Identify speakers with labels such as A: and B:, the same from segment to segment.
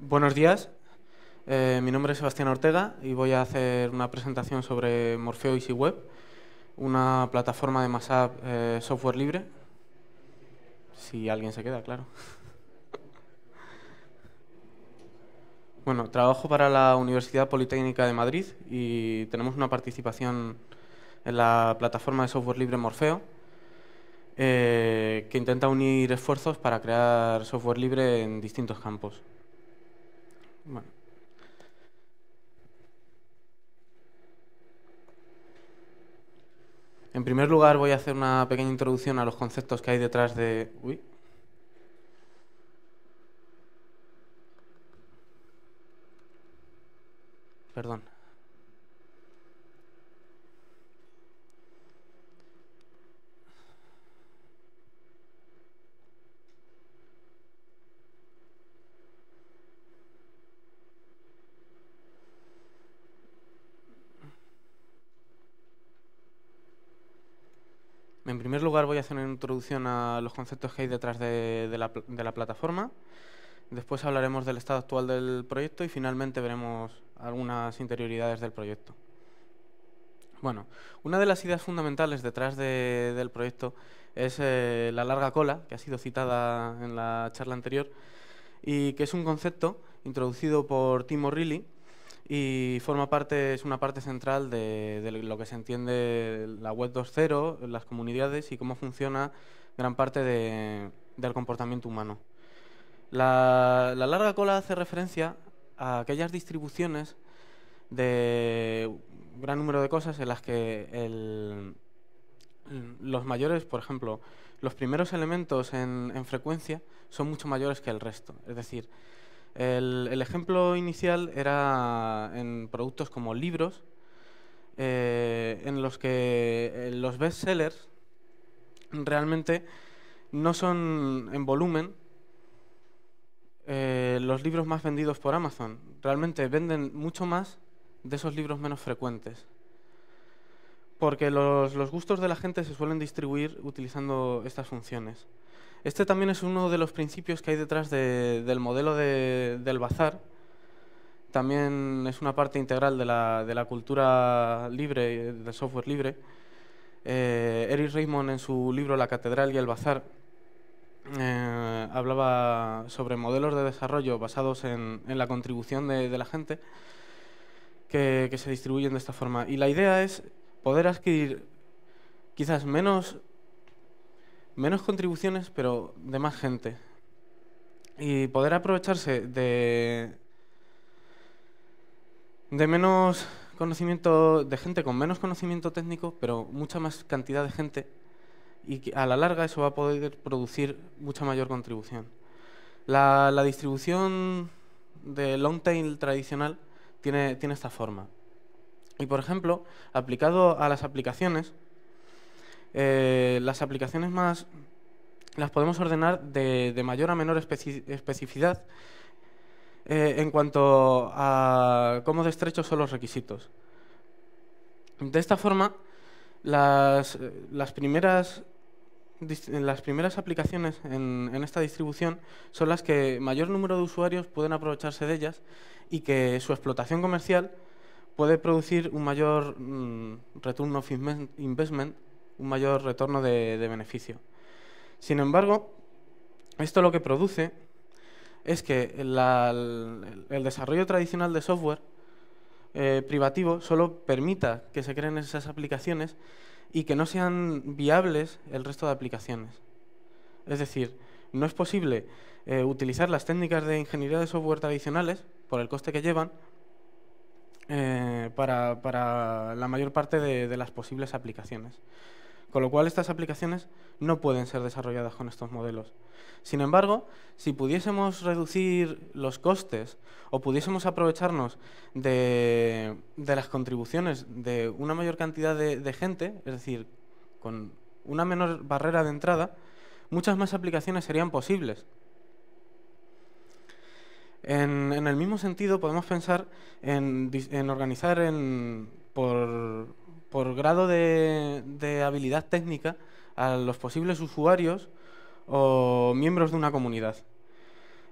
A: Buenos días, eh, mi nombre es Sebastián Ortega y voy a hacer una presentación sobre Morfeo Easy Web, una plataforma de más eh, software libre, si alguien se queda, claro. bueno, trabajo para la Universidad Politécnica de Madrid y tenemos una participación en la plataforma de software libre Morfeo, eh, que intenta unir esfuerzos para crear software libre en distintos campos. Bueno. En primer lugar voy a hacer una pequeña introducción a los conceptos que hay detrás de... Uy. Perdón. En primer lugar voy a hacer una introducción a los conceptos que hay detrás de, la, plataforma. Después hablaremos del estado actual del proyecto y finalmente veremos algunas interioridades del proyecto. Bueno, una de las ideas fundamentales detrás del proyecto es eh, la larga cola, que ha sido citada en la charla anterior, y que es un concepto introducido por Timo O'Reilly, y forma parte, es una parte central de, lo que se entiende la web 2.0, las comunidades y cómo funciona gran parte del comportamiento humano. La, larga cola hace referencia a aquellas distribuciones de gran número de cosas en las que los mayores, por ejemplo, los primeros elementos en, en frecuencia son mucho mayores que el resto. Es decir, el, ejemplo inicial era en productos como libros, eh, en los que eh, los bestsellers realmente no son en volumen eh, los libros más vendidos por Amazon. Realmente venden mucho más de esos libros menos frecuentes. Porque los gustos de la gente se suelen distribuir utilizando estas funciones. Este también es uno de los principios que hay detrás del modelo del bazar. También es una parte integral de la, cultura libre, del software libre. Eh, Eric Raymond en su libro La Catedral y el Bazar eh, hablaba sobre modelos de desarrollo basados en, la contribución de, la gente que, que, se distribuyen de esta forma. Y la idea es poder adquirir quizás menos menos contribuciones, pero de más gente. Y poder aprovecharse de, de menos conocimiento, de gente con menos conocimiento técnico, pero mucha más cantidad de gente, y a la larga eso va a poder producir mucha mayor contribución. La, distribución de long tail tradicional tiene, tiene esta forma. Y por ejemplo, aplicado a las aplicaciones, eh, las aplicaciones más las podemos ordenar de, mayor a menor especificidad eh, en cuanto a cómo de estrechos son los requisitos. De esta forma, las, primeras las primeras aplicaciones en, esta distribución son las que mayor número de usuarios pueden aprovecharse de ellas y que su explotación comercial puede producir un mayor retorno mm, return of investment un mayor retorno de, beneficio. Sin embargo, esto lo que produce es que el, desarrollo tradicional de software eh, privativo solo permita que se creen esas aplicaciones y que no sean viables el resto de aplicaciones. Es decir, no es posible eh, utilizar las técnicas de ingeniería de software tradicionales, por el coste que llevan, eh, para, la mayor parte de las posibles aplicaciones. Con lo cual estas aplicaciones no pueden ser desarrolladas con estos modelos. Sin embargo, si pudiésemos reducir los costes o pudiésemos aprovecharnos de, las contribuciones de una mayor cantidad de, gente, es decir, con una menor barrera de entrada, muchas más aplicaciones serían posibles. En, el mismo sentido, podemos pensar en, organizar en, por, por grado de, habilidad técnica a los posibles usuarios o miembros de una comunidad.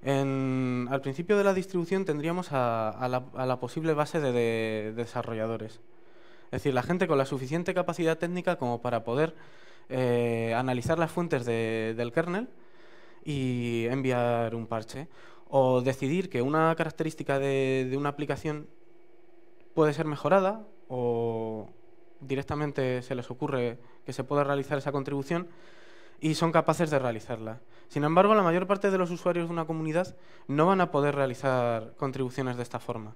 A: al principio de la distribución tendríamos a, la, posible base de, desarrolladores. Es decir, la gente con la suficiente capacidad técnica como para poder eh, analizar las fuentes del kernel y enviar un parche. O decidir que una característica de, de una aplicación puede ser mejorada o, directamente se les ocurre que se pueda realizar esa contribución y son capaces de realizarla. Sin embargo, la mayor parte de los usuarios de una comunidad no van a poder realizar contribuciones de esta forma.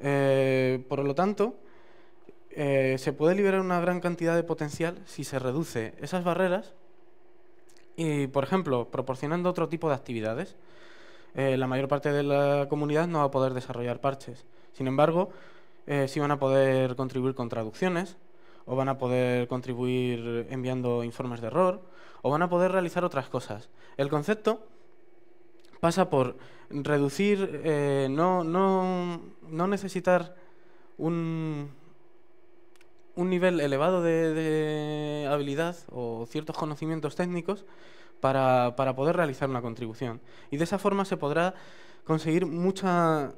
A: Eh, por lo tanto, eh, se puede liberar una gran cantidad de potencial si se reduce esas barreras y, por ejemplo, proporcionando otro tipo de actividades. Eh, la mayor parte de la comunidad no va a poder desarrollar parches. Sin embargo, eh, si van a poder contribuir con traducciones, o van a poder contribuir enviando informes de error, o van a poder realizar otras cosas. El concepto pasa por reducir, eh, no, no, necesitar un, nivel elevado de, habilidad o ciertos conocimientos técnicos para, para poder realizar una contribución. Y de esa forma se podrá conseguir mucha,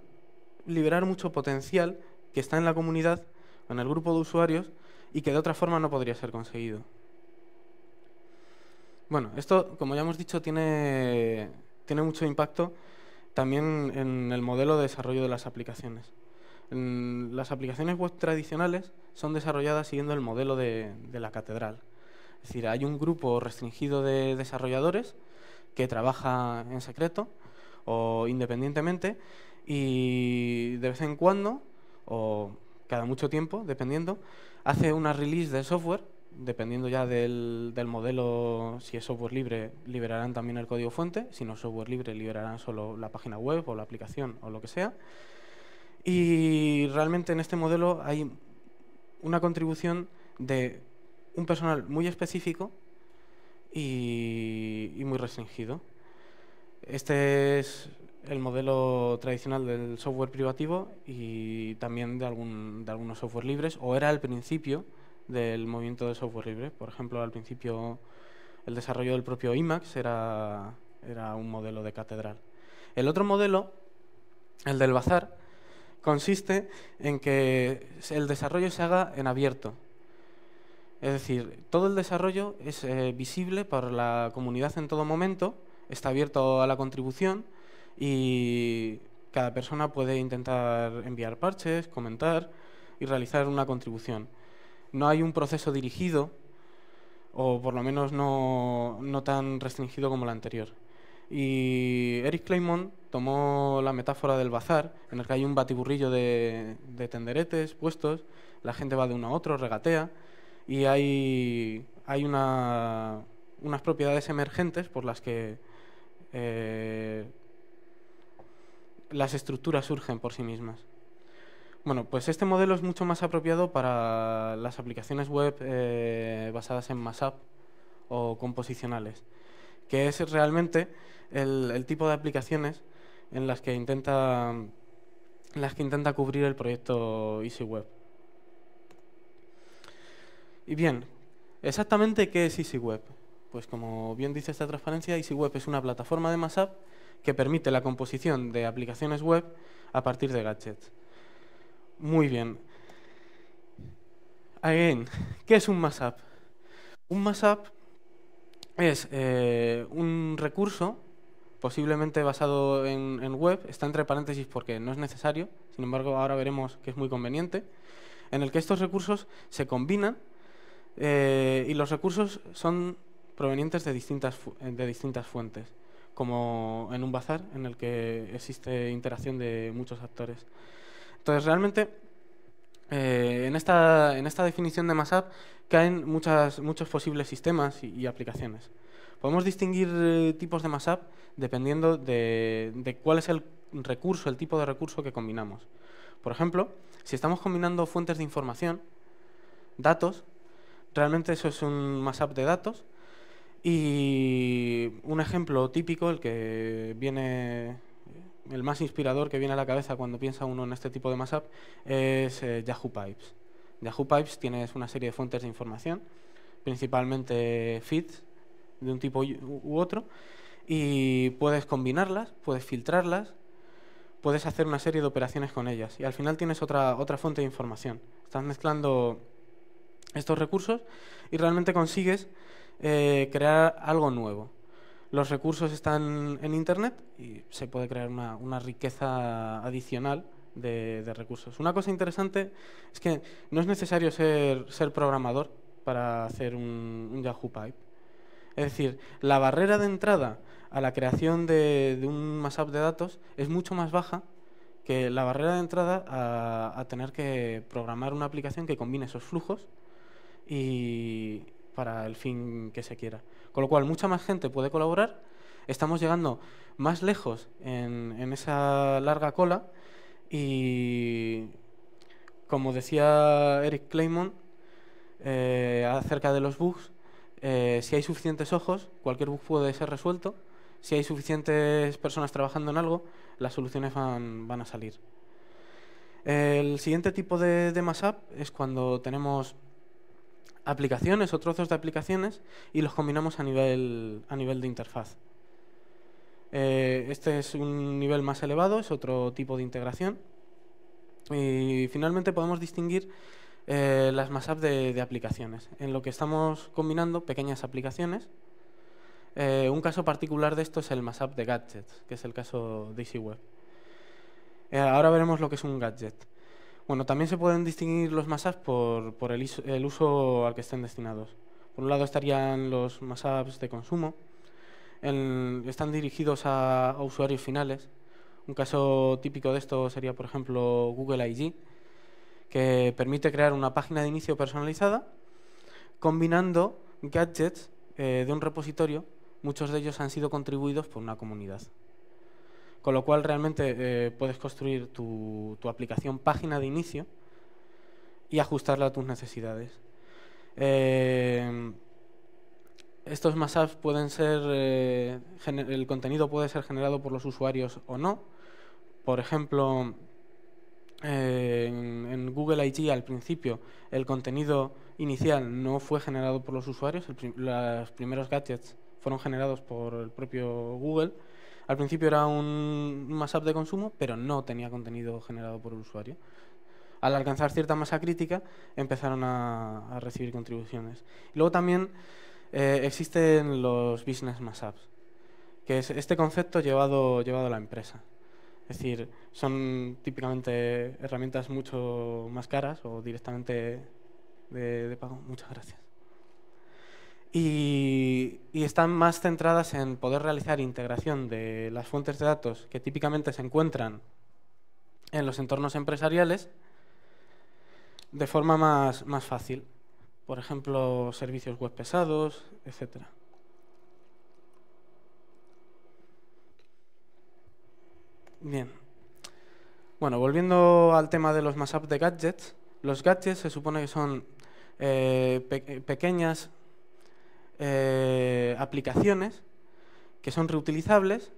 A: liberar mucho potencial que está en la comunidad, en el grupo de usuarios, y que de otra forma no podría ser conseguido. Bueno, esto, como ya hemos dicho, tiene, tiene mucho impacto también en el modelo de desarrollo de las aplicaciones. las aplicaciones web tradicionales son desarrolladas siguiendo el modelo de, de la catedral. Es decir, hay un grupo restringido de desarrolladores que trabaja en secreto o independientemente y de vez en cuando o cada mucho tiempo, dependiendo, hace una release de software, dependiendo ya del, modelo, si es software libre, liberarán también el código fuente, si no es software libre, liberarán solo la página web o la aplicación o lo que sea. Y realmente en este modelo hay una contribución de un personal muy específico y, y muy restringido. Este es el modelo tradicional del software privativo y también de, algún, de algunos software libres, o era el principio del movimiento del software libre. Por ejemplo, al principio el desarrollo del propio IMAX era, era un modelo de catedral. El otro modelo, el del bazar, consiste en que el desarrollo se haga en abierto. Es decir, todo el desarrollo es eh, visible para la comunidad en todo momento, está abierto a la contribución y cada persona puede intentar enviar parches, comentar y realizar una contribución. No hay un proceso dirigido, o por lo menos no, tan restringido como el anterior. Y Eric Claymont tomó la metáfora del bazar, en el que hay un batiburrillo de, tenderetes puestos, la gente va de uno a otro, regatea, y hay, hay una, unas propiedades emergentes por las que eh, las estructuras surgen por sí mismas. Bueno, pues este modelo es mucho más apropiado para las aplicaciones web eh, basadas en MassApp o composicionales, que es realmente el, tipo de aplicaciones en las que intenta, las que intenta cubrir el proyecto EasyWeb. Y bien, exactamente qué es EasyWeb. Pues como bien dice esta transparencia, EasyWeb es una plataforma de MassApp que permite la composición de aplicaciones web a partir de gadgets. Muy bien. Again, ¿qué es un mashup? Un mashup es eh, un recurso posiblemente basado en, web, está entre paréntesis porque no es necesario, sin embargo ahora veremos que es muy conveniente, en el que estos recursos se combinan eh, y los recursos son provenientes de distintas, de distintas fuentes como en un bazar en el que existe interacción de muchos actores. Entonces, realmente, eh, en, esta, definición de MassApp caen muchas, muchos posibles sistemas y, aplicaciones. Podemos distinguir eh, tipos de MassApp dependiendo de, de cuál es el recurso, el tipo de recurso que combinamos. Por ejemplo, si estamos combinando fuentes de información, datos, realmente eso es un MassApp de datos, y un ejemplo típico, el que viene, el más inspirador que viene a la cabeza cuando piensa uno en este tipo de mashup, es eh, Yahoo Pipes. Yahoo Pipes tienes una serie de fuentes de información, principalmente feeds de un tipo u otro, y puedes combinarlas, puedes filtrarlas, puedes hacer una serie de operaciones con ellas y al final tienes otra, otra fuente de información. Estás mezclando estos recursos y realmente consigues eh, crear algo nuevo. Los recursos están en Internet y se puede crear una, riqueza adicional de, recursos. Una cosa interesante es que no es necesario ser, ser programador para hacer un, Yahoo Pipe. Es decir, la barrera de entrada a la creación de, de un mashup de datos es mucho más baja que la barrera de entrada a, a tener que programar una aplicación que combine esos flujos y, para el fin que se quiera. Con lo cual, mucha más gente puede colaborar, estamos llegando más lejos en, esa larga cola y, como decía Eric Claymont eh, acerca de los bugs, eh, si hay suficientes ojos, cualquier bug puede ser resuelto. Si hay suficientes personas trabajando en algo, las soluciones van, van a salir. El siguiente tipo de, de mashup es cuando tenemos aplicaciones o trozos de aplicaciones y los combinamos a nivel, a nivel de interfaz. Eh, este es un nivel más elevado, es otro tipo de integración. Y finalmente podemos distinguir eh, las mashups de, de, aplicaciones, en lo que estamos combinando pequeñas aplicaciones. Eh, un caso particular de esto es el mashup de gadgets, que es el caso de EasyWeb. ahora veremos lo que es un gadget. Bueno, también se pueden distinguir los mashups por, por el, uso al que estén destinados. Por un lado estarían los apps de consumo, están dirigidos a, usuarios finales. Un caso típico de esto sería, por ejemplo, Google IG, que permite crear una página de inicio personalizada combinando gadgets eh, de un repositorio. Muchos de ellos han sido contribuidos por una comunidad. Con lo cual realmente eh, puedes construir tu, aplicación página de inicio y ajustarla a tus necesidades. Eh, estos Mass Apps pueden ser, eh, el contenido puede ser generado por los usuarios o no. Por ejemplo, en, Google IG al principio el contenido inicial no fue generado por los usuarios, los primeros gadgets fueron generados por el propio Google al principio era un más app de consumo, pero no tenía contenido generado por el usuario. Al alcanzar cierta masa crítica, empezaron a, recibir contribuciones. Y luego también eh, existen los business más que es este concepto llevado, llevado a la empresa. Es decir, son típicamente herramientas mucho más caras o directamente de pago. Muchas gracias y, están más centradas en poder realizar integración de las fuentes de datos que típicamente se encuentran en los entornos empresariales de forma más, fácil. Por ejemplo, servicios web pesados, etc. Bien. Bueno, volviendo al tema de los up de gadgets, los gadgets se supone que son eh, pequeñas eh, aplicaciones que son reutilizables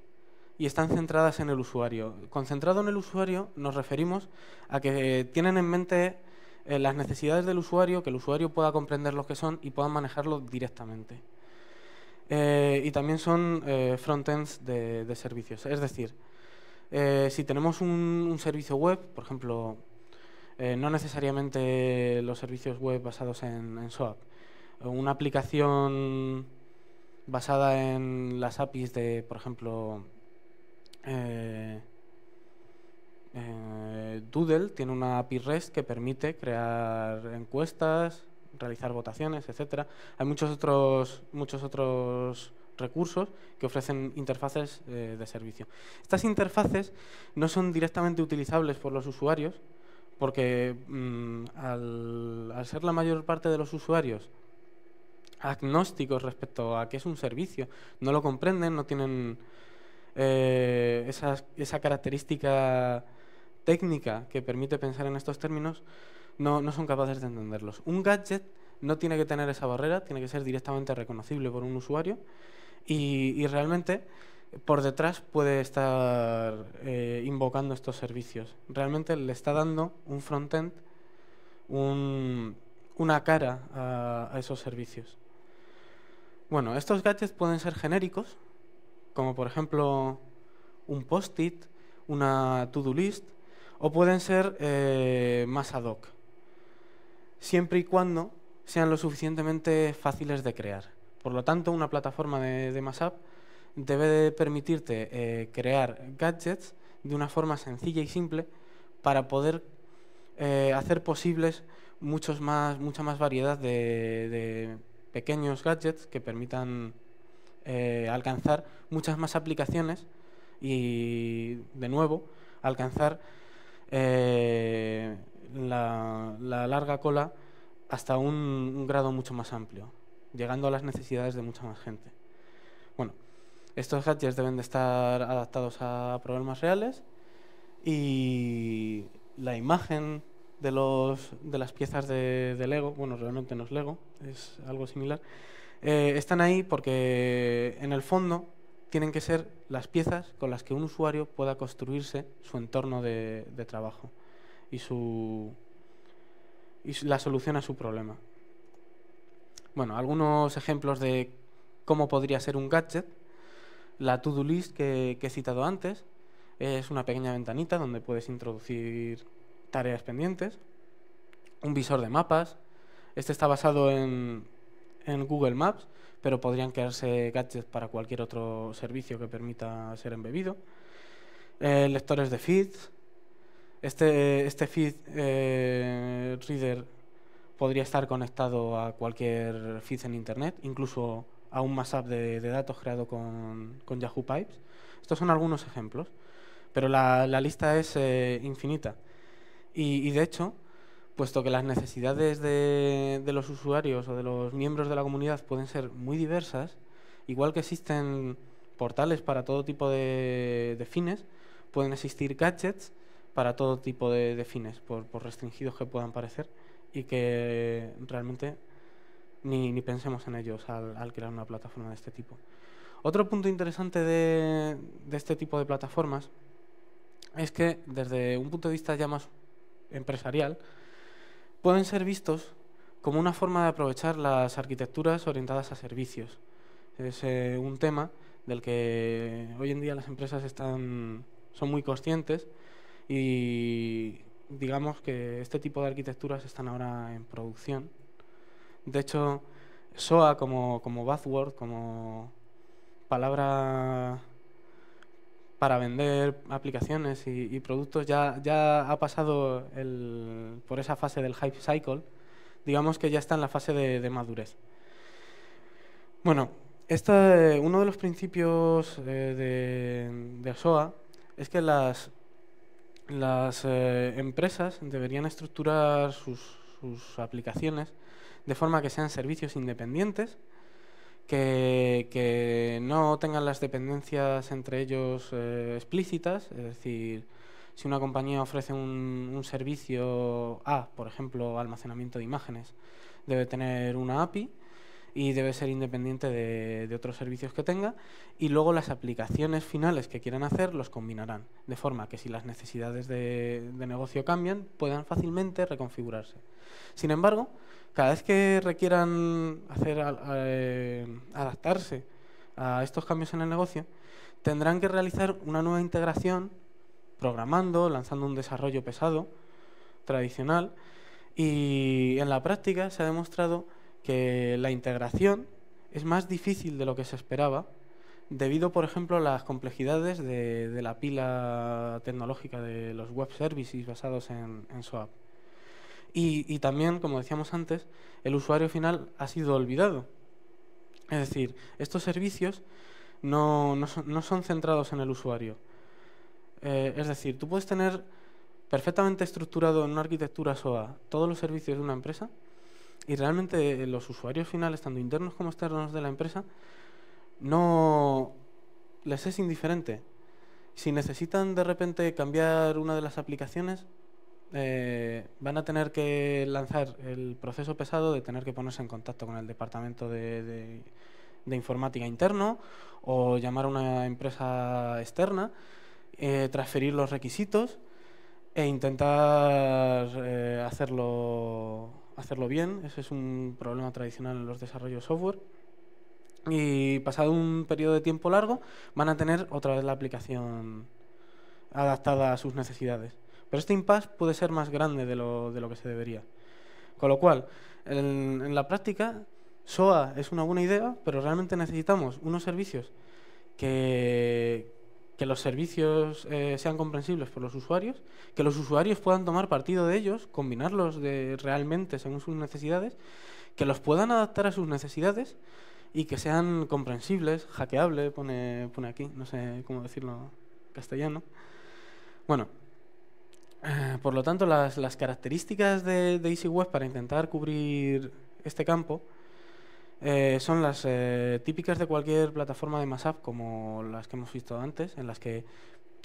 A: y están centradas en el usuario. Concentrado en el usuario nos referimos a que eh, tienen en mente eh, las necesidades del usuario, que el usuario pueda comprender lo que son y pueda manejarlo directamente. y también son frontends de, servicios. Es decir, si tenemos un, servicio web, por ejemplo, no necesariamente los servicios web basados en SOAP, una aplicación basada en las APIs de, por ejemplo, eh, eh, Doodle tiene una API REST que permite crear encuestas, realizar votaciones, etcétera. Hay muchos otros, muchos otros recursos que ofrecen interfaces eh, de servicio. Estas interfaces no son directamente utilizables por los usuarios, porque mm, al ser la mayor parte de los usuarios agnósticos respecto a qué es un servicio. No lo comprenden, no tienen eh, esa, característica técnica que permite pensar en estos términos, no, son capaces de entenderlos. Un gadget no tiene que tener esa barrera, tiene que ser directamente reconocible por un usuario y, realmente por detrás puede estar eh, invocando estos servicios. Realmente le está dando un frontend, un, una cara a esos servicios. Bueno, estos gadgets pueden ser genéricos, como por ejemplo un post-it, una to-do list, o pueden ser eh, más ad hoc, siempre y cuando sean lo suficientemente fáciles de crear. Por lo tanto, una plataforma de, de debe de permitirte eh, crear gadgets de una forma sencilla y simple para poder eh, hacer posibles muchos más, mucha más variedad de pequeños gadgets que permitan eh, alcanzar muchas más aplicaciones y, de nuevo, alcanzar eh, la, larga cola hasta un, un, grado mucho más amplio, llegando a las necesidades de mucha más gente. Bueno, estos gadgets deben de estar adaptados a problemas reales y la imagen de, los, de las piezas de, Lego, bueno, realmente no es Lego, es algo similar, eh, están ahí porque en el fondo tienen que ser las piezas con las que un usuario pueda construirse su entorno de, trabajo y, su, y la solución a su problema. Bueno, algunos ejemplos de cómo podría ser un gadget. La to-do list que he citado antes es una pequeña ventanita donde puedes introducir tareas pendientes, un visor de mapas. Este está basado en, Google Maps, pero podrían quedarse gadgets para cualquier otro servicio que permita ser embebido. Eh, lectores de feeds. Este, este feed eh, reader podría estar conectado a cualquier feed en Internet, incluso a un mashup de, de datos creado con, Yahoo Pipes. Estos son algunos ejemplos, pero la, lista es eh, infinita. Y, de hecho, puesto que las necesidades de, los usuarios o de los miembros de la comunidad pueden ser muy diversas, igual que existen portales para todo tipo de, fines, pueden existir gadgets para todo tipo de, fines, por, restringidos que puedan parecer, y que realmente ni, pensemos en ellos al, al, crear una plataforma de este tipo. Otro punto interesante de este tipo de plataformas es que desde un punto de vista ya más empresarial, pueden ser vistos como una forma de aprovechar las arquitecturas orientadas a servicios. Es eh, un tema del que hoy en día las empresas están, son muy conscientes y digamos que este tipo de arquitecturas están ahora en producción. De hecho, SOA como, como buzzword, como palabra para vender aplicaciones y, productos ya, ya, ha pasado por esa fase del hype cycle, digamos que ya está en la fase de, madurez. Bueno, uno de los principios eh, de, SOA es que las, las eh, empresas deberían estructurar sus, sus aplicaciones de forma que sean servicios independientes que, no tengan las dependencias entre ellos eh, explícitas, es decir, si una compañía ofrece un, servicio A, por ejemplo, almacenamiento de imágenes, debe tener una API y debe ser independiente de, otros servicios que tenga. Y luego las aplicaciones finales que quieran hacer los combinarán, de forma que si las necesidades de, de negocio cambian, puedan fácilmente reconfigurarse. Sin embargo, cada vez que requieran hacer eh, adaptarse a estos cambios en el negocio, tendrán que realizar una nueva integración programando, lanzando un desarrollo pesado, tradicional, y en la práctica se ha demostrado que la integración es más difícil de lo que se esperaba, debido, por ejemplo, a las complejidades de, la pila tecnológica de los web services basados en, en SOAP. Y, también, como decíamos antes, el usuario final ha sido olvidado. Es decir, estos servicios no, son, centrados en el usuario. Eh, es decir, tú puedes tener perfectamente estructurado en una arquitectura SOA todos los servicios de una empresa y realmente los usuarios finales, tanto internos como externos de la empresa, no les es indiferente. Si necesitan de repente cambiar una de las aplicaciones, eh, van a tener que lanzar el proceso pesado de tener que ponerse en contacto con el departamento de, informática interno o llamar a una empresa externa, eh, transferir los requisitos e intentar eh, hacerlo, hacerlo bien. Ese es un problema tradicional en los desarrollos software. Y pasado un periodo de tiempo largo, van a tener otra vez la aplicación adaptada a sus necesidades. Pero este impasse puede ser más grande de lo, que se debería. Con lo cual, en, la práctica, SOA es una buena idea, pero realmente necesitamos unos servicios que, que los servicios eh, sean comprensibles por los usuarios, que los usuarios puedan tomar partido de ellos, combinarlos de, realmente según sus necesidades, que los puedan adaptar a sus necesidades y que sean comprensibles, hackeable, pone, pone aquí, no sé cómo decirlo en castellano. Bueno, eh, por lo tanto, las, características de, EasyWeb para intentar cubrir este campo eh, son las eh, típicas de cualquier plataforma de MassApp, como las que hemos visto antes, en las que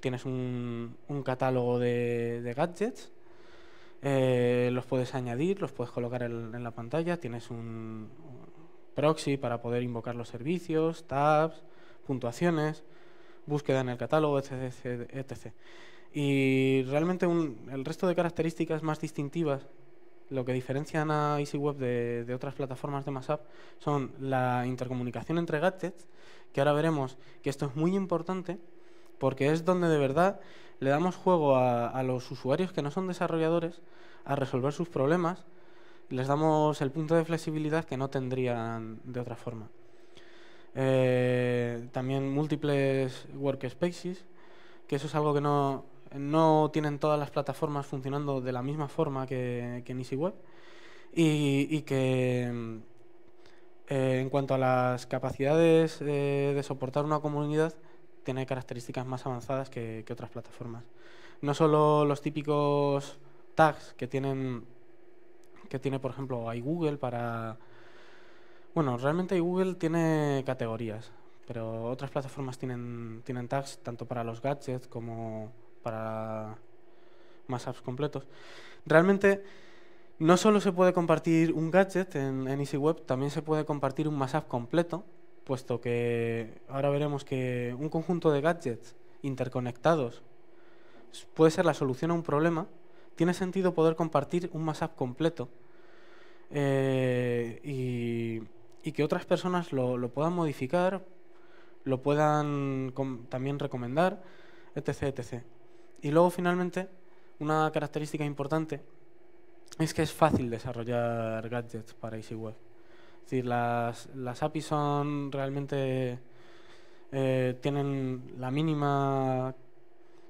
A: tienes un, catálogo de, gadgets, los puedes añadir, los puedes colocar en, la pantalla, tienes un, proxy para poder invocar los servicios, tabs, puntuaciones, búsqueda en el catálogo, etc. Y realmente el resto de características más distintivas, lo que diferencian a EasyWeb de, de otras plataformas de MassApp son la intercomunicación entre gadgets, que ahora veremos que esto es muy importante porque es donde de verdad le damos juego a, los usuarios que no son desarrolladores a resolver sus problemas, les damos el punto de flexibilidad que no tendrían de otra forma. Eh, también múltiples workspaces, que eso es algo que no, no tienen todas las plataformas funcionando de la misma forma que, que en EasyWeb y, que eh, en cuanto a las capacidades eh, de soportar una comunidad tiene características más avanzadas que, otras plataformas. No solo los típicos tags que tienen que tiene por ejemplo iGoogle para bueno, realmente iGoogle tiene categorías, pero otras plataformas tienen, tienen tags tanto para los gadgets como para más apps completos. Realmente no solo se puede compartir un gadget en, EasyWeb, también se puede compartir un más app completo, puesto que ahora veremos que un conjunto de gadgets interconectados puede ser la solución a un problema, tiene sentido poder compartir un más app completo eh, y, que otras personas lo, lo puedan modificar, lo puedan también recomendar, etc. etc. Y luego finalmente, una característica importante es que es fácil desarrollar gadgets para EasyWeb. Es decir, las, APIs son realmente eh, tienen la mínima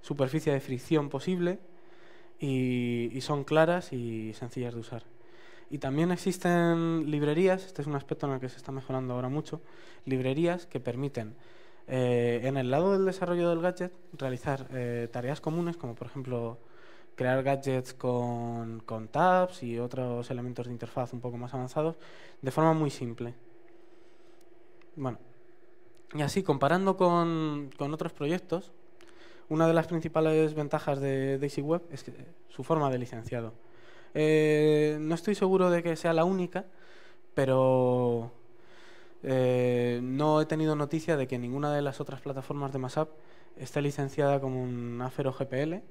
A: superficie de fricción posible y, son claras y sencillas de usar. Y también existen librerías, este es un aspecto en el que se está mejorando ahora mucho, librerías que permiten eh, en el lado del desarrollo del gadget, realizar eh, tareas comunes, como por ejemplo crear gadgets con, con, tabs y otros elementos de interfaz un poco más avanzados, de forma muy simple. Bueno, y así, comparando con, con otros proyectos, una de las principales ventajas de Daisy Web es eh, su forma de licenciado. no estoy seguro de que sea la única, pero eh, no he tenido noticia de que ninguna de las otras plataformas de MASAP esté licenciada como un Afero GPL, es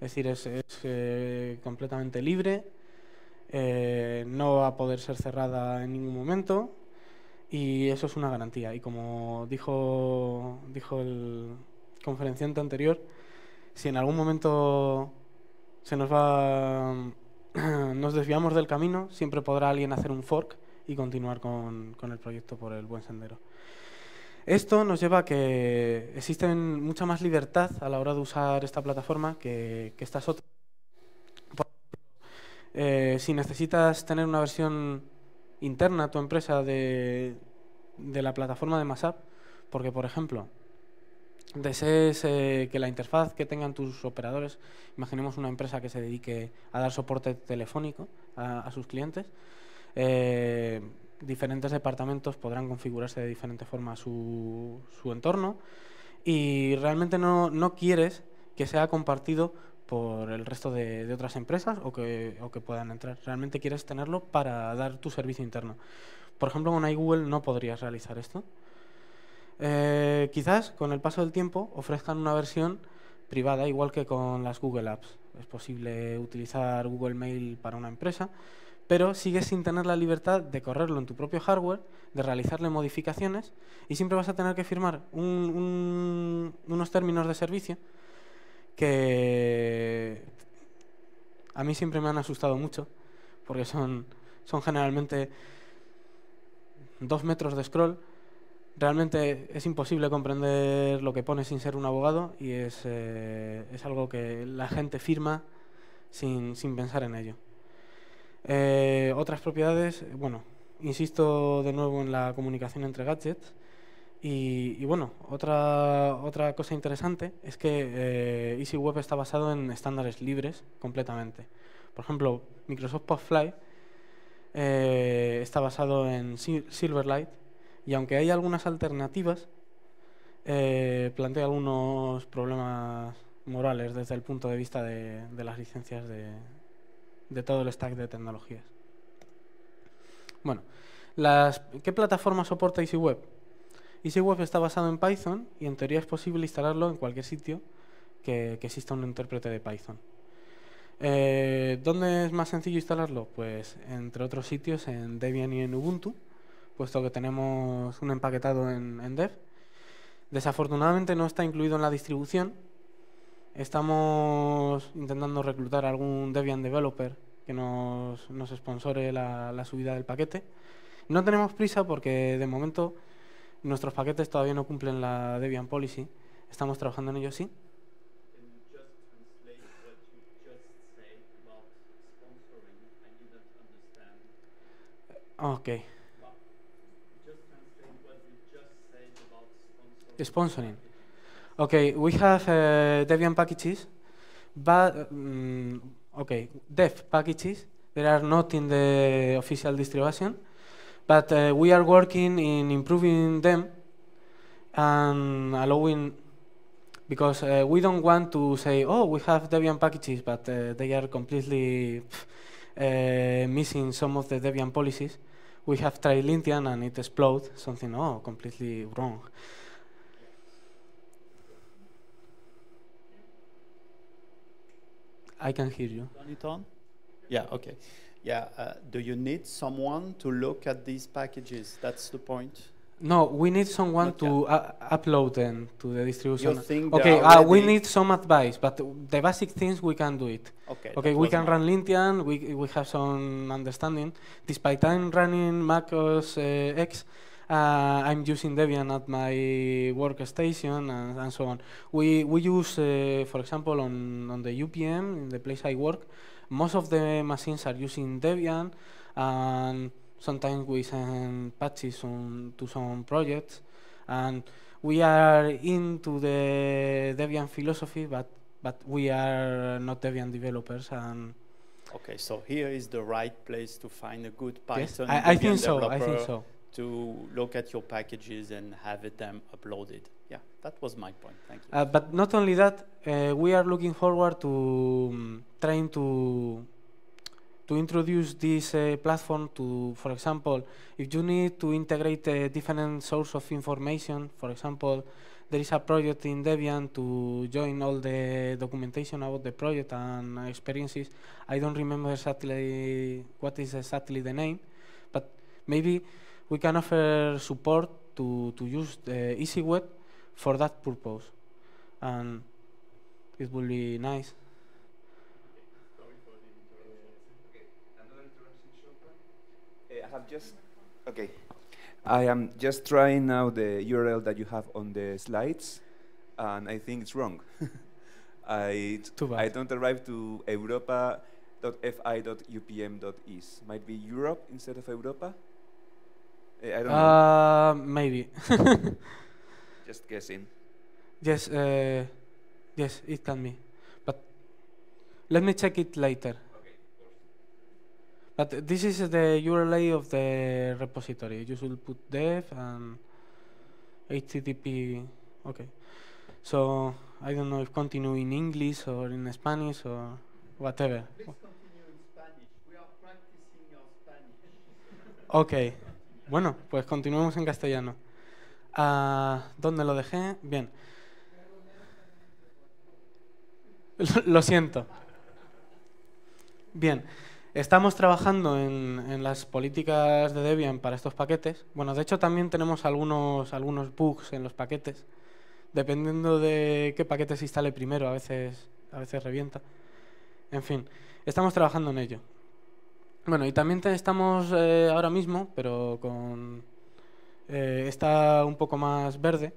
A: decir, es, eh, completamente libre, eh, no va a poder ser cerrada en ningún momento y eso es una garantía. Y como dijo, dijo el conferenciante anterior, si en algún momento se nos va, nos desviamos del camino, siempre podrá alguien hacer un fork y continuar con, con el proyecto por el buen sendero. Esto nos lleva a que existen mucha más libertad a la hora de usar esta plataforma que, que estas otras. Eh, si necesitas tener una versión interna a tu empresa de, de la plataforma de MassApp, porque, por ejemplo, desees eh, que la interfaz que tengan tus operadores, imaginemos una empresa que se dedique a dar soporte telefónico a, a sus clientes, eh, diferentes departamentos podrán configurarse de diferente forma su, su entorno y realmente no, no, quieres que sea compartido por el resto de, otras empresas o que, puedan entrar. Realmente quieres tenerlo para dar tu servicio interno. Por ejemplo, con iGoogle no podrías realizar esto. Eh, quizás con el paso del tiempo ofrezcan una versión privada, igual que con las Google Apps. Es posible utilizar Google Mail para una empresa pero sigues sin tener la libertad de correrlo en tu propio hardware, de realizarle modificaciones y siempre vas a tener que firmar unos términos de servicio que a mí siempre me han asustado mucho, porque son, son generalmente dos metros de scroll. Realmente es imposible comprender lo que pone sin ser un abogado y es, eh, algo que la gente firma sin pensar en ello. Eh, otras propiedades, bueno, insisto de nuevo en la comunicación entre gadgets. Y, bueno, otra, otra cosa interesante es que eh, EasyWeb está basado en estándares libres completamente. Por ejemplo, Microsoft Postfly eh, está basado en Silverlight y aunque hay algunas alternativas, eh, plantea algunos problemas morales desde el punto de vista de las licencias de, de todo el stack de tecnologías. Bueno, ¿qué plataforma soporta EasyWeb? EasyWeb está basado en Python y en teoría es posible instalarlo en cualquier sitio que, exista un intérprete de Python. Eh, ¿Dónde es más sencillo instalarlo? Pues entre otros sitios en Debian y en Ubuntu, puesto que tenemos un empaquetado en, en Dev. Desafortunadamente no está incluido en la distribución, Estamos intentando reclutar algún Debian developer que nos, nos sponsore la, la subida del paquete. No tenemos prisa porque de momento nuestros paquetes todavía no cumplen la Debian Policy. Estamos trabajando en ello, sí. Ok. Sponsoring. Okay, we have uh, Debian packages, but um, okay, dev packages. They are not in the official distribution, but uh, we are working in improving them and allowing because uh, we don't want to say, oh, we have Debian packages, but uh, they are completely pff, uh, missing some of the Debian policies. We have tried Lintian and it explodes, something, oh, completely wrong. I can hear you. Turn it on? Yeah, okay. Yeah, uh, do you need someone to look at these packages? That's the point. No, we need someone Not to uh, upload them to the distribution. okay, uh, we need some advice, but the basic things we can do it. Okay, okay we can run Lintian, we, we have some understanding. Despite I'm running Mac OS uh, X, uh, I'm using Debian at my workstation and, and so on. We, we use, uh, for example, on, on the UPM, in the place I work, most of the machines are using Debian and sometimes we send patches on, to some projects and we are into the Debian philosophy, but but we are not Debian developers. And okay, so here is the right place to find a good Python. Yes, I, I think so. I think so to look at your packages and have them uploaded. Yeah, that was my point. Thank you. Uh, but not only that, uh, we are looking forward to um, trying to to introduce this uh, platform to, for example, if you need to integrate a uh, different source of information, for example, there is a project in Debian to join all the documentation about the project and experiences. I don't remember exactly what is exactly the name, but maybe we can offer support to, to use the EasyWeb for that purpose. And it will be nice. Uh, I have just, okay. I am just trying now the URL that you have on the slides, and I think it's wrong. I, I don't arrive to europa.fi.upm.is. Might be Europe instead of Europa. Eh, I don't uh, know. Maybe. Just guessing. Yes, uh, yes, it can be. But let me check it later. But this is the URL of the repository. You should put dev and HTTP. Okay. So I don't know if continue in English or in Spanish or whatever. Please continue in Spanish. We are practicing our Spanish. okay. Bueno, pues continuemos en castellano. Ah, ¿Dónde lo dejé? Bien. Lo siento. Bien, estamos trabajando en, las políticas de Debian para estos paquetes. Bueno, de hecho también tenemos algunos, algunos bugs en los paquetes. Dependiendo de qué paquete se instale primero, a veces, a veces revienta. En fin, estamos trabajando en ello. Bueno, y también estamos eh, ahora mismo, pero con eh, está un poco más verde,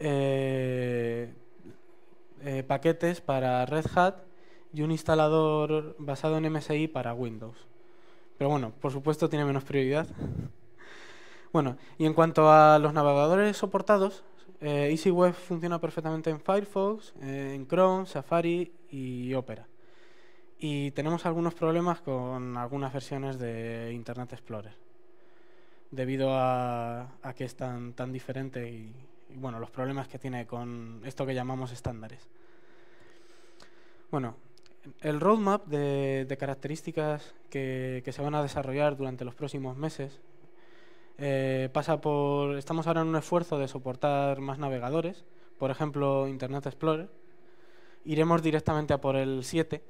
A: eh, paquetes para Red Hat y un instalador basado en MSI para Windows. Pero bueno, por supuesto tiene menos prioridad. bueno, y en cuanto a los navegadores soportados, EasyWeb funciona perfectamente en Firefox, en Chrome, Safari y Opera. Y tenemos algunos problemas con algunas versiones de Internet Explorer, debido a, que es tan, diferente y, bueno, los problemas que tiene con esto que llamamos estándares. Bueno, el roadmap de, características que, se van a desarrollar durante los próximos meses eh, pasa por... Estamos ahora en un esfuerzo de soportar más navegadores, por ejemplo, Internet Explorer. Iremos directamente a por el 7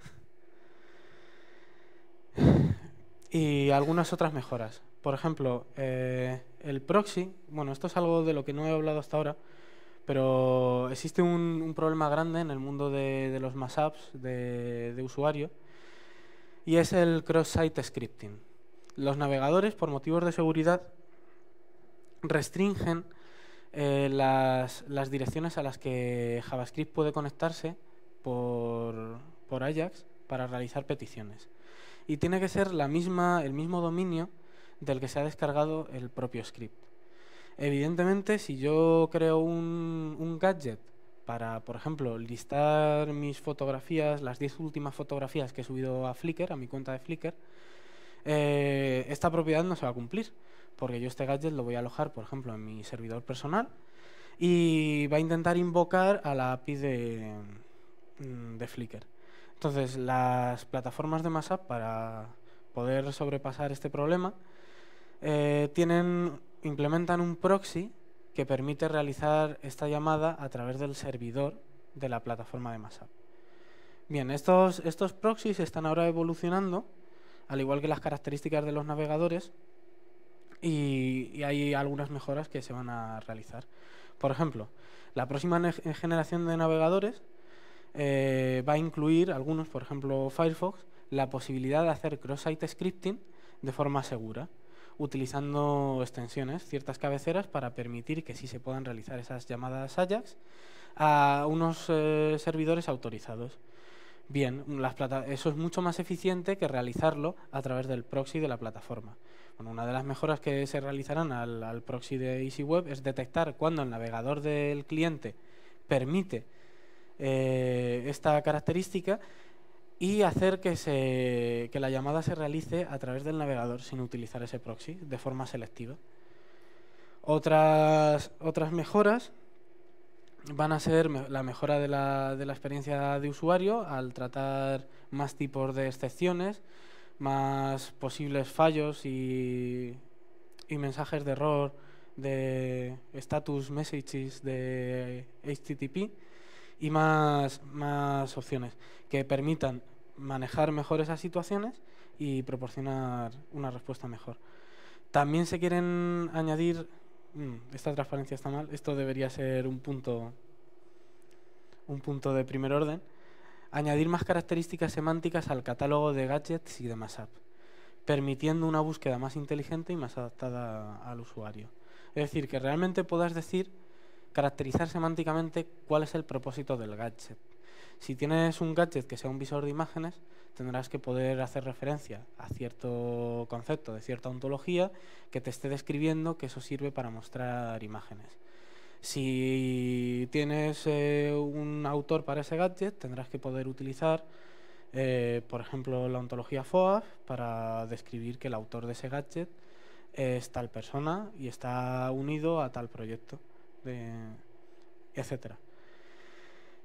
A: y algunas otras mejoras. Por ejemplo, eh, el proxy, bueno, esto es algo de lo que no he hablado hasta ahora, pero existe un, problema grande en el mundo de, los mashups de, de usuario y es el cross-site scripting. Los navegadores, por motivos de seguridad, restringen eh, las, direcciones a las que JavaScript puede conectarse por Ajax para realizar peticiones y tiene que ser la misma, el mismo dominio del que se ha descargado el propio script. Evidentemente, si yo creo un, gadget para, por ejemplo, listar mis fotografías, las 10 últimas fotografías que he subido a Flickr, a mi cuenta de Flickr, eh, esta propiedad no se va a cumplir, porque yo este gadget lo voy a alojar, por ejemplo, en mi servidor personal y va a intentar invocar a la API mm, de Flickr. Entonces, las plataformas de masa, para poder sobrepasar este problema, eh, tienen, implementan un proxy que permite realizar esta llamada a través del servidor de la plataforma de masa. Bien, estos, estos proxies están ahora evolucionando, al igual que las características de los navegadores, y hay algunas mejoras que se van a realizar. Por ejemplo, la próxima generación de navegadores eh, va a incluir algunos, por ejemplo Firefox, la posibilidad de hacer cross-site scripting de forma segura, utilizando extensiones, ciertas cabeceras, para permitir que sí se puedan realizar esas llamadas Ajax a unos eh, servidores autorizados. Bien, eso es mucho más eficiente que realizarlo a través del proxy de la plataforma. una de las mejoras que se realizarán al, al proxy de EasyWeb es detectar cuando el navegador del cliente permite eh, esta característica y hacer que, la llamada se realice a través del navegador sin utilizar ese proxy de forma selectiva. Otras, otras mejoras van a ser la mejora de la, experiencia de usuario al tratar más tipos de excepciones, más posibles fallos y, y mensajes de error de status messages de HTTP y más, más opciones que permitan manejar mejor esas situaciones y proporcionar una respuesta mejor. También se quieren añadir, mm, esta transparencia está mal, esto debería ser un punto, un punto de primer orden, añadir más características semánticas al catálogo de gadgets y de más app, permitiendo una búsqueda más inteligente y más adaptada al usuario. Es decir, que realmente puedas decir caracterizar semánticamente cuál es el propósito del gadget. Si tienes un gadget que sea un visor de imágenes, tendrás que poder hacer referencia a cierto concepto de cierta ontología que te esté describiendo que eso sirve para mostrar imágenes. Si tienes eh, un autor para ese gadget, tendrás que poder utilizar, eh, por ejemplo, la ontología FOAF para describir que el autor de ese gadget es tal persona y está unido a tal proyecto. Este, etcétera.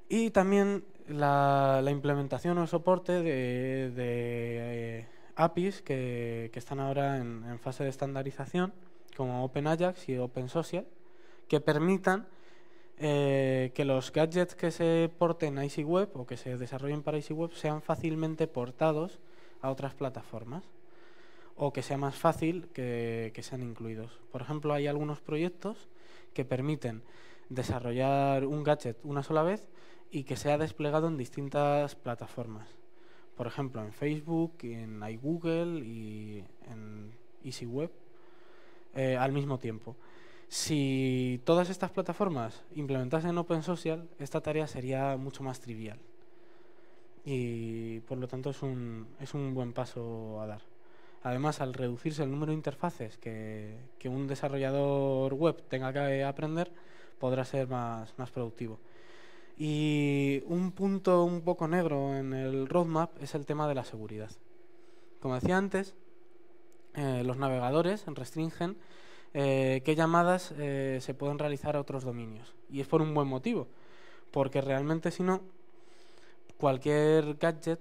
A: Y también la, implementación o soporte de, eh, APIs que, están ahora en, fase de estandarización, como OpenAjax y OpenSocial, que permitan eh, que los gadgets que se porten a EasyWeb o que se desarrollen para EasyWeb sean fácilmente portados a otras plataformas o que sea más fácil que, sean incluidos. Por ejemplo, hay algunos proyectos que permiten desarrollar un gadget una sola vez y que sea desplegado en distintas plataformas. Por ejemplo, en Facebook, en iGoogle y en EasyWeb eh, al mismo tiempo. Si todas estas plataformas implementasen Social, esta tarea sería mucho más trivial. Y por lo tanto es un buen paso a dar. Además, al reducirse el número de interfaces que, un desarrollador web tenga que aprender, podrá ser más, productivo. Y un punto un poco negro en el roadmap es el tema de la seguridad. Como decía antes, eh, los navegadores restringen eh, qué llamadas eh, se pueden realizar a otros dominios. Y es por un buen motivo, porque realmente si no, cualquier gadget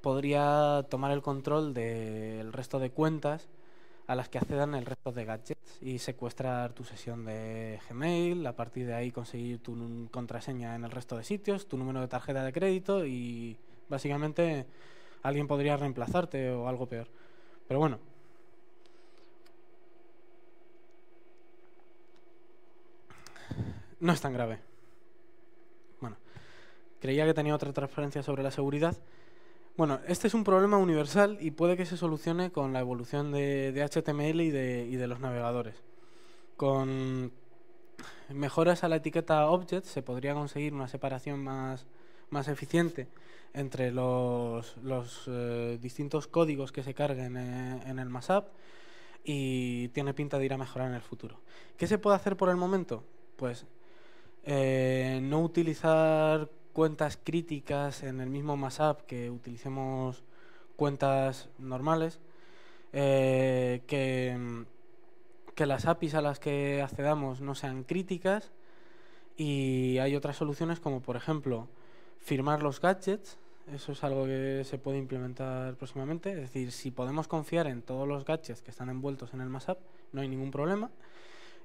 A: podría tomar el control del resto de cuentas a las que accedan el resto de gadgets y secuestrar tu sesión de Gmail, a partir de ahí conseguir tu contraseña en el resto de sitios, tu número de tarjeta de crédito y básicamente alguien podría reemplazarte o algo peor. Pero bueno. No es tan grave. Bueno, creía que tenía otra transferencia sobre la seguridad, bueno, este es un problema universal y puede que se solucione con la evolución de, HTML y de, los navegadores. Con mejoras a la etiqueta object se podría conseguir una separación más, más eficiente entre los, eh, distintos códigos que se carguen en, el MASAP y tiene pinta de ir a mejorar en el futuro. ¿Qué se puede hacer por el momento? Pues eh, no utilizar cuentas críticas en el mismo MassApp que utilicemos cuentas normales, eh, que, que las APIs a las que accedamos no sean críticas y hay otras soluciones como por ejemplo firmar los gadgets, eso es algo que se puede implementar próximamente, es decir, si podemos confiar en todos los gadgets que están envueltos en el MassApp, no hay ningún problema.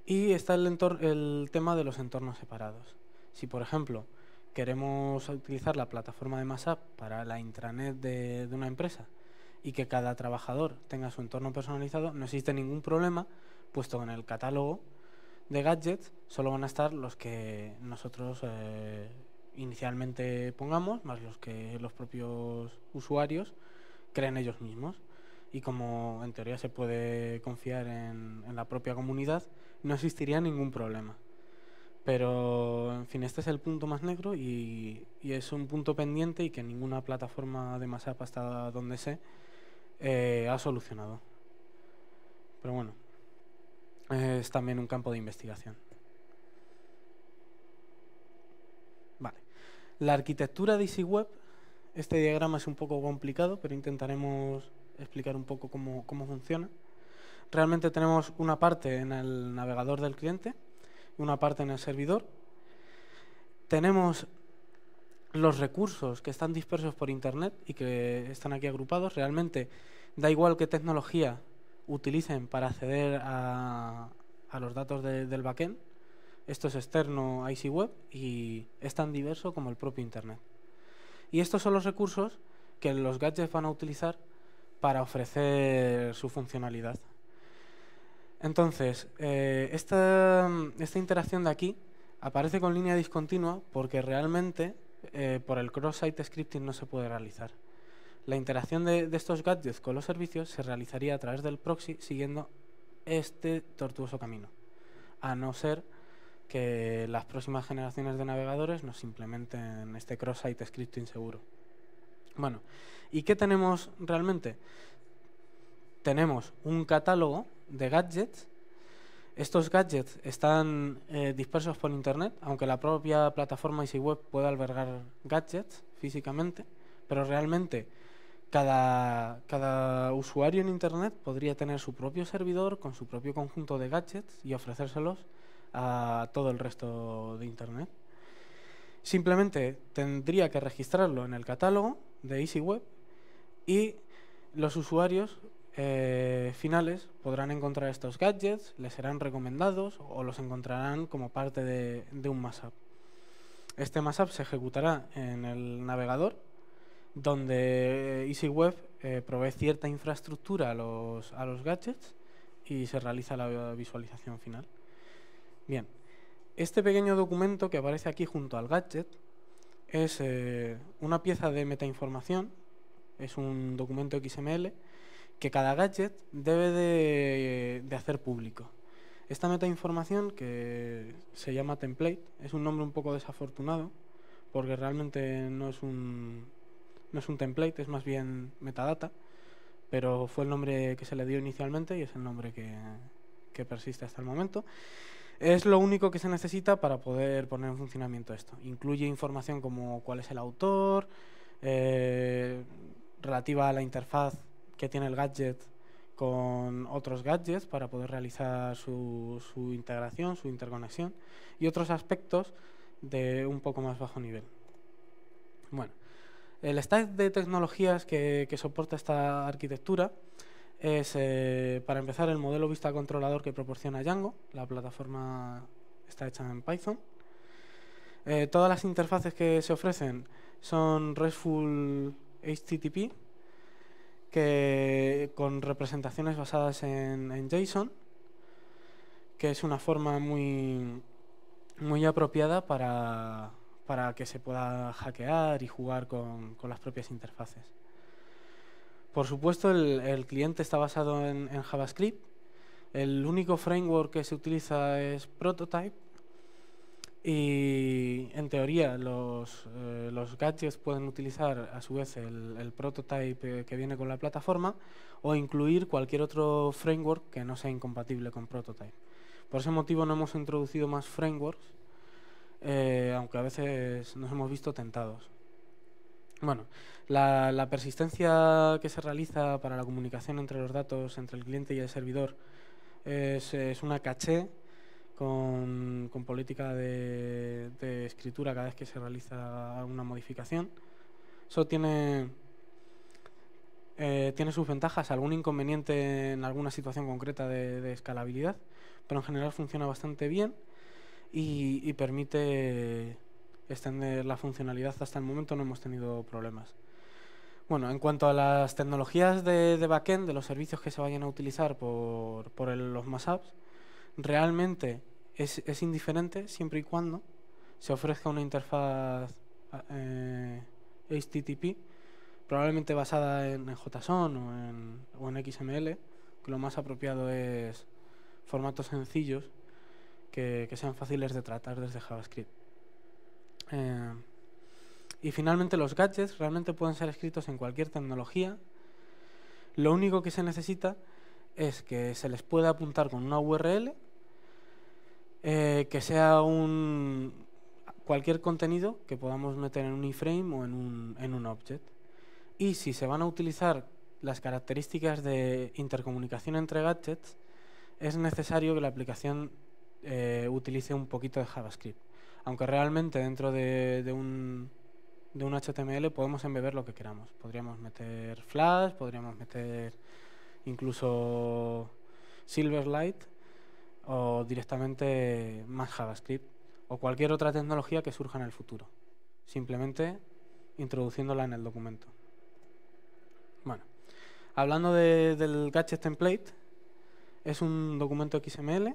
A: Y está el, el tema de los entornos separados. Si por ejemplo queremos utilizar la plataforma de MassApp para la intranet de, una empresa y que cada trabajador tenga su entorno personalizado, no existe ningún problema, puesto que en el catálogo de gadgets solo van a estar los que nosotros eh, inicialmente pongamos, más los que los propios usuarios creen ellos mismos. Y como en teoría se puede confiar en la propia comunidad, no existiría ningún problema. Pero, en fin, este es el punto más negro y, es un punto pendiente y que ninguna plataforma de MASAP hasta donde sé eh, ha solucionado. Pero bueno, es también un campo de investigación. Vale. La arquitectura de EasyWeb, este diagrama es un poco complicado, pero intentaremos explicar un poco cómo funciona. Realmente tenemos una parte en el navegador del cliente, una parte en el servidor. Tenemos los recursos que están dispersos por Internet y que están aquí agrupados. Realmente da igual qué tecnología utilicen para acceder a, los datos del backend. Esto es externo a IC Web y es tan diverso como el propio Internet. Y estos son los recursos que los gadgets van a utilizar para ofrecer su funcionalidad. Entonces, eh, esta, esta, interacción de aquí aparece con línea discontinua porque realmente eh, por el cross-site scripting no se puede realizar. La interacción de, de estos gadgets con los servicios se realizaría a través del proxy siguiendo este tortuoso camino, a no ser que las próximas generaciones de navegadores nos implementen este cross-site scripting seguro. Bueno, ¿y qué tenemos realmente? Tenemos un catálogo de gadgets. Estos gadgets están eh, dispersos por Internet, aunque la propia plataforma EasyWeb Web puede albergar gadgets físicamente, pero realmente cada, cada usuario en Internet podría tener su propio servidor con su propio conjunto de gadgets y ofrecérselos a todo el resto de Internet. Simplemente tendría que registrarlo en el catálogo de EasyWeb y los usuarios eh, finales podrán encontrar estos gadgets, les serán recomendados o los encontrarán como parte de, un mashup. Este mashup se ejecutará en el navegador, donde eh, EasyWeb eh, provee cierta infraestructura a los, gadgets y se realiza la visualización final. Bien, este pequeño documento que aparece aquí junto al gadget es eh, una pieza de metainformación, es un documento XML que cada gadget debe de, hacer público. Esta metainformación, que se llama template, es un nombre un poco desafortunado, porque realmente no es un, no es un template, es más bien metadata, pero fue el nombre que se le dio inicialmente y es el nombre que, que persiste hasta el momento. Es lo único que se necesita para poder poner en funcionamiento esto. Incluye información como cuál es el autor, eh, relativa a la interfaz que tiene el gadget con otros gadgets para poder realizar su, integración, su interconexión y otros aspectos de un poco más bajo nivel. Bueno, el stack de tecnologías que, soporta esta arquitectura es, eh, para empezar, el modelo vista controlador que proporciona Django. La plataforma está hecha en Python. Eh, todas las interfaces que se ofrecen son RESTful HTTP, que, con representaciones basadas en, JSON, que es una forma muy, muy apropiada para, que se pueda hackear y jugar con, las propias interfaces. Por supuesto, el, cliente está basado en JavaScript. El único framework que se utiliza es Prototype, y en teoría eh, los, gadgets pueden utilizar a su vez el, prototype eh, que viene con la plataforma o incluir cualquier otro framework que no sea incompatible con prototype. Por ese motivo no hemos introducido más frameworks, eh, aunque a veces nos hemos visto tentados. Bueno, la, persistencia que se realiza para la comunicación entre los datos, entre el cliente y el servidor, es, es una caché con, política de, escritura cada vez que se realiza una modificación. Eso tiene, eh, tiene sus ventajas, algún inconveniente en alguna situación concreta de, escalabilidad, pero en general funciona bastante bien y, permite extender la funcionalidad. Hasta el momento no hemos tenido problemas. Bueno, en cuanto a las tecnologías de, backend, de los servicios que se vayan a utilizar por, por el, los realmente es, indiferente siempre y cuando se ofrezca una interfaz HTTP, ah, eh, probablemente basada en, JSON o en, en XML, que lo más apropiado es formatos sencillos que, sean fáciles de tratar desde JavaScript. Eh, y finalmente los gadgets realmente pueden ser escritos en cualquier tecnología. Lo único que se necesita es que se les pueda apuntar con una URL eh, que sea cualquier contenido que podamos meter en un iframe o en un, en un object. Y si se van a utilizar las características de intercomunicación entre gadgets, es necesario que la aplicación eh, utilice un poquito de JavaScript. Aunque realmente dentro de, un, de un HTML podemos embeber lo que queramos. Podríamos meter Flash, podríamos meter incluso Silverlight o directamente más JavaScript o cualquier otra tecnología que surja en el futuro, simplemente introduciéndola en el documento. Bueno, hablando del gadget template, es un documento XML,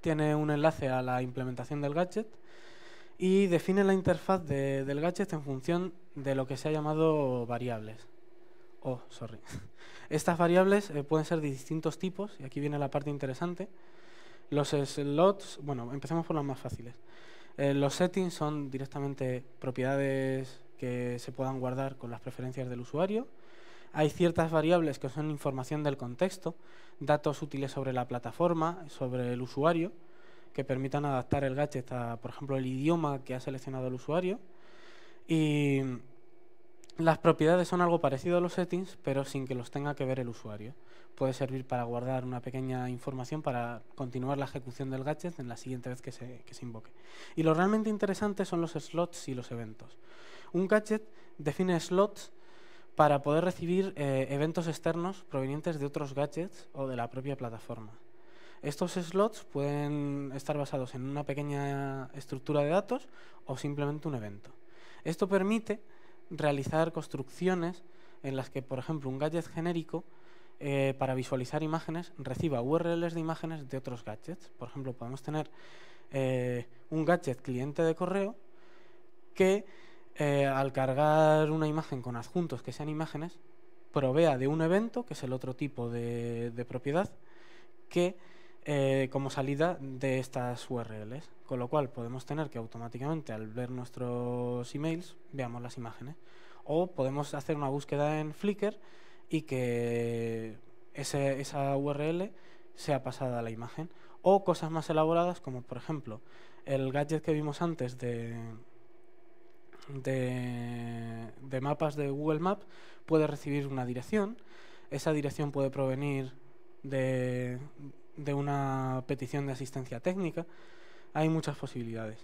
A: tiene un enlace a la implementación del gadget y define la interfaz del gadget en función de lo que se ha llamado variables. Oh, sorry. Estas variables eh, pueden ser de distintos tipos, y aquí viene la parte interesante. Los slots, bueno, empecemos por las más fáciles. Eh, los settings son directamente propiedades que se puedan guardar con las preferencias del usuario. Hay ciertas variables que son información del contexto, datos útiles sobre la plataforma, sobre el usuario, que permitan adaptar el gadget a, por ejemplo, el idioma que ha seleccionado el usuario. Y las propiedades son algo parecido a los settings, pero sin que los tenga que ver el usuario. Puede servir para guardar una pequeña información para continuar la ejecución del gadget en la siguiente vez que se, invoque. Y lo realmente interesante son los slots y los eventos. Un gadget define slots para poder recibir eh, eventos externos provenientes de otros gadgets o de la propia plataforma. Estos slots pueden estar basados en una pequeña estructura de datos o simplemente un evento. Esto permite realizar construcciones en las que, por ejemplo, un gadget genérico eh, para visualizar imágenes reciba URLs de imágenes de otros gadgets. Por ejemplo, podemos tener eh, un gadget cliente de correo que eh, al cargar una imagen con adjuntos que sean imágenes, provea de un evento, que es el otro tipo de propiedad, que eh, como salida de estas URLs. Con lo cual podemos tener que automáticamente al ver nuestros emails veamos las imágenes. O podemos hacer una búsqueda en Flickr y que esa URL sea pasada a la imagen. O cosas más elaboradas como por ejemplo el gadget que vimos antes de, mapas de Google Maps puede recibir una dirección. Esa dirección puede provenir de, de una petición de asistencia técnica. Hay muchas posibilidades.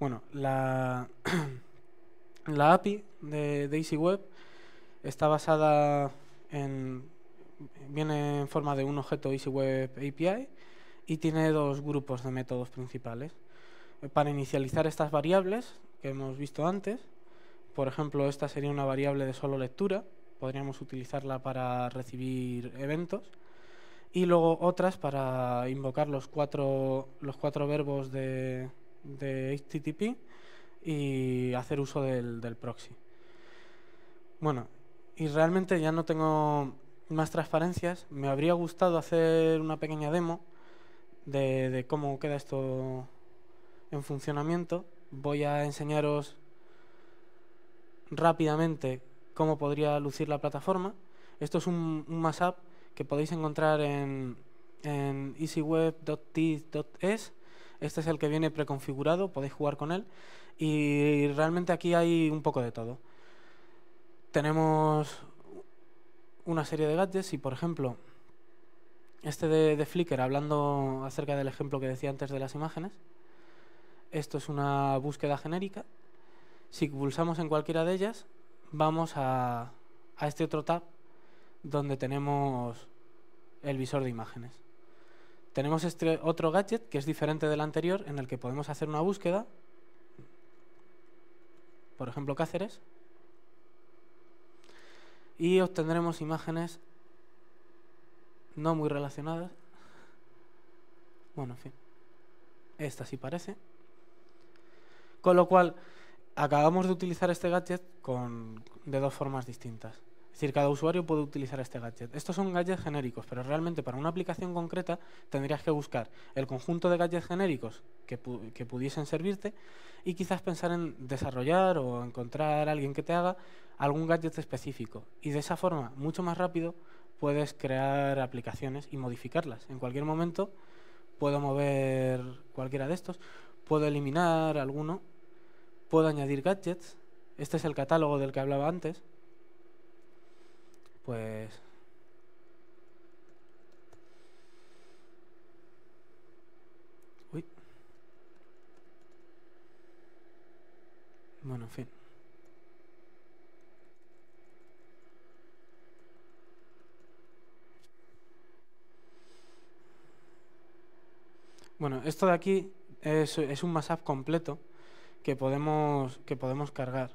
A: Bueno, la, API de, EasyWeb está basada en... viene en forma de un objeto EasyWeb API y tiene dos grupos de métodos principales. Para inicializar estas variables que hemos visto antes, por ejemplo, esta sería una variable de solo lectura, podríamos utilizarla para recibir eventos y luego otras para invocar los cuatro, los cuatro verbos de, HTTP y hacer uso del, proxy. Bueno, y realmente ya no tengo más transparencias. Me habría gustado hacer una pequeña demo de, cómo queda esto en funcionamiento. Voy a enseñaros rápidamente cómo podría lucir la plataforma. Esto es un, un mashup que podéis encontrar en, easyweb.t.es Este es el que viene preconfigurado, podéis jugar con él. Y realmente aquí hay un poco de todo. Tenemos una serie de gadgets y, por ejemplo, este de, Flickr, hablando acerca del ejemplo que decía antes de las imágenes. Esto es una búsqueda genérica. Si pulsamos en cualquiera de ellas, vamos a este otro tab donde tenemos el visor de imágenes. Tenemos este otro gadget que es diferente del anterior en el que podemos hacer una búsqueda, por ejemplo Cáceres, y obtendremos imágenes no muy relacionadas. Bueno, en fin. Esta sí parece. Con lo cual, acabamos de utilizar este gadget con, de dos formas distintas. Es decir, cada usuario puede utilizar este gadget. Estos son gadgets genéricos, pero realmente para una aplicación concreta tendrías que buscar el conjunto de gadgets genéricos que, que pudiesen servirte y quizás pensar en desarrollar o encontrar a alguien que te haga algún gadget específico. Y de esa forma, mucho más rápido, puedes crear aplicaciones y modificarlas. En cualquier momento puedo mover cualquiera de estos, puedo eliminar alguno, puedo añadir gadgets. Este es el catálogo del que hablaba antes pues uy bueno fin Bueno, esto de aquí es, un mashup completo que podemos, que podemos cargar.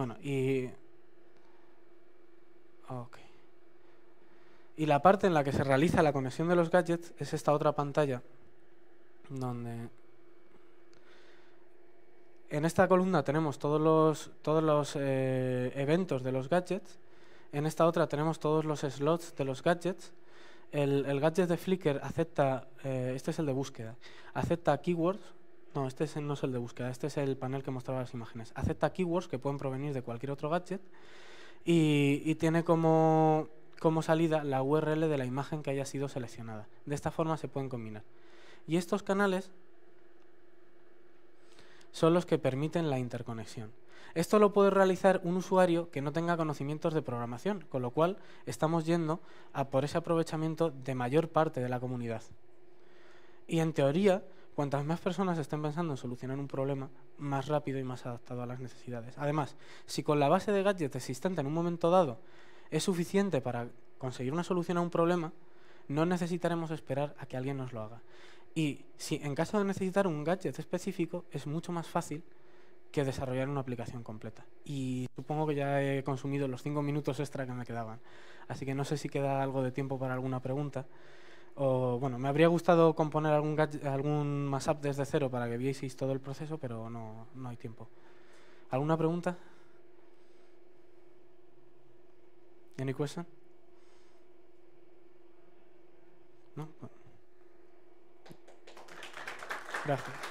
A: Bueno, y... Y la parte en la que se realiza la conexión de los gadgets es esta otra pantalla, donde en esta columna tenemos todos los, todos los eh, eventos de los gadgets, en esta otra tenemos todos los slots de los gadgets. El, gadget de Flickr acepta, eh, este es el de búsqueda, acepta keywords, no, este no es el de búsqueda, este es el panel que mostraba las imágenes. Acepta keywords que pueden provenir de cualquier otro gadget y, tiene como, como salida la URL de la imagen que haya sido seleccionada. De esta forma se pueden combinar. Y estos canales son los que permiten la interconexión. Esto lo puede realizar un usuario que no tenga conocimientos de programación, con lo cual estamos yendo a por ese aprovechamiento de mayor parte de la comunidad. Y en teoría, Cuantas más personas estén pensando en solucionar un problema, más rápido y más adaptado a las necesidades. Además, si con la base de gadgets existente en un momento dado es suficiente para conseguir una solución a un problema, no necesitaremos esperar a que alguien nos lo haga. Y si en caso de necesitar un gadget específico, es mucho más fácil que desarrollar una aplicación completa. Y supongo que ya he consumido los cinco minutos extra que me quedaban. Así que no sé si queda algo de tiempo para alguna pregunta bueno, me habría gustado componer algún, algún mashup desde cero para que vieseis todo el proceso, pero no, no hay tiempo. ¿Alguna pregunta? ¿Alguna question? ¿No? Gracias.